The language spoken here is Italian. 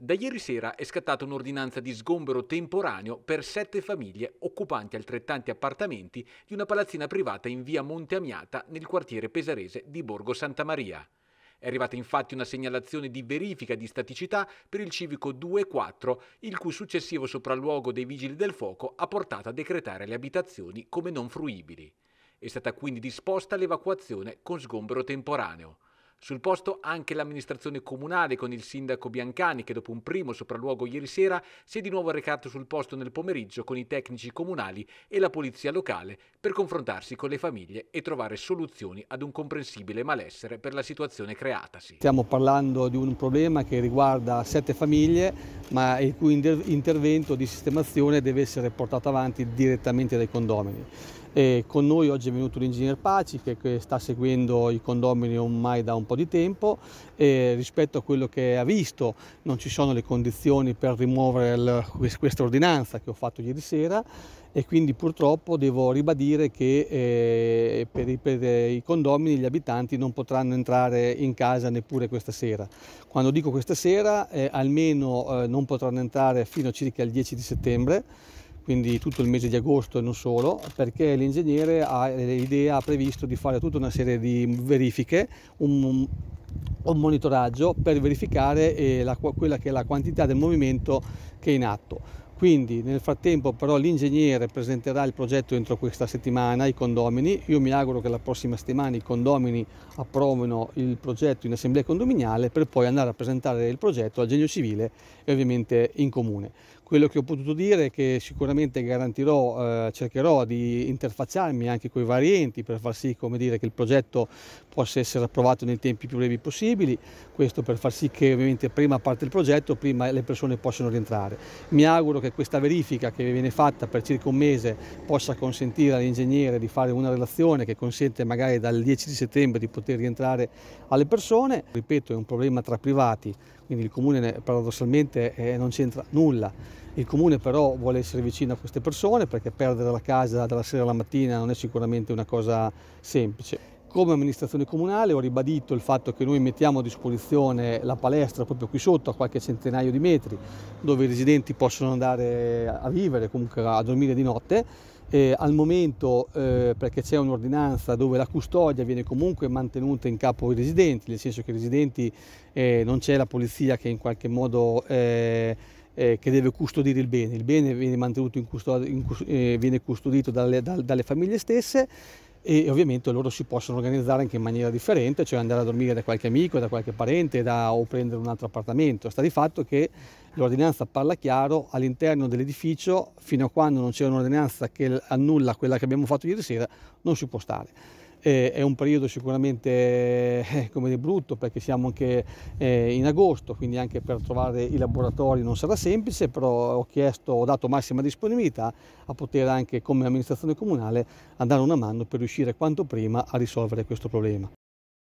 Da ieri sera è scattata un'ordinanza di sgombero temporaneo per sette famiglie occupanti altrettanti appartamenti di una palazzina privata in via Monte Amiata nel quartiere pesarese di Borgo Santa Maria. È arrivata infatti una segnalazione di verifica di staticità per il civico 2-4, il cui successivo sopralluogo dei vigili del fuoco ha portato a decretare le abitazioni come non fruibili. È stata quindi disposta l'evacuazione con sgombero temporaneo. Sul posto anche l'amministrazione comunale con il sindaco Biancani che dopo un primo sopralluogo ieri sera si è di nuovo recato sul posto nel pomeriggio con i tecnici comunali e la polizia locale per confrontarsi con le famiglie e trovare soluzioni ad un comprensibile malessere per la situazione creatasi. Stiamo parlando di un problema che riguarda sette famiglie ma il cui intervento di sistemazione deve essere portato avanti direttamente dai condomini. E con noi oggi è venuto l'ingegner Paci che, sta seguendo i condomini ormai da un po' di tempo e rispetto a quello che ha visto non ci sono le condizioni per rimuovere il, questa ordinanza che ho fatto ieri sera e quindi purtroppo devo ribadire che eh, per, i, per, i, condomini gli abitanti non potranno entrare in casa neppure questa sera. Quando dico questa sera eh, almeno eh, non non potranno entrare fino a circa il 10 di settembre, quindi tutto il mese di agosto e non solo, perché l'ingegnere ha l'idea, ha previsto di fare tutta una serie di verifiche, un, un monitoraggio per verificare eh, la, quella che è la quantità del movimento che è in atto. Quindi nel frattempo però l'ingegnere presenterà il progetto entro questa settimana ai condomini, io mi auguro che la prossima settimana i condomini approvino il progetto in assemblea condominiale per poi andare a presentare il progetto al genio civile e ovviamente in comune. Quello che ho potuto dire è che sicuramente garantirò, eh, cercherò di interfacciarmi anche con i vari enti per far sì dire, che il progetto possa essere approvato nei tempi più brevi possibili, questo per far sì che ovviamente prima parte il progetto, prima le persone possano rientrare. Mi auguro che questa verifica che viene fatta per circa un mese possa consentire all'ingegnere di fare una relazione che consente magari dal 10 di settembre di poter rientrare alle persone. Ripeto, è un problema tra privati, quindi il comune paradossalmente eh, non c'entra nulla. Il comune però vuole essere vicino a queste persone perché perdere la casa dalla sera alla mattina non è sicuramente una cosa semplice. Come amministrazione comunale ho ribadito il fatto che noi mettiamo a disposizione la palestra proprio qui sotto a qualche centinaio di metri dove i residenti possono andare a vivere, comunque a dormire di notte. E al momento eh, perché c'è un'ordinanza dove la custodia viene comunque mantenuta in capo ai residenti, nel senso che i residenti eh, non c'è la polizia che in qualche modo... Eh, eh, che deve custodire il bene, il bene viene mantenuto in custo, in, eh, viene custodito dalle, dalle, dalle famiglie stesse e ovviamente loro si possono organizzare anche in maniera differente, cioè andare a dormire da qualche amico, da qualche parente da, o prendere un altro appartamento. Sta di fatto che l'ordinanza parla chiaro, all'interno dell'edificio, fino a quando non c'è un'ordinanza che annulla quella che abbiamo fatto ieri sera, non si può stare. Eh, è un periodo sicuramente eh, dire, brutto perché siamo anche eh, in agosto, quindi anche per trovare i laboratori non sarà semplice, però ho chiesto, ho dato massima disponibilità a poter anche come amministrazione comunale andare una mano per riuscire quanto prima a risolvere questo problema.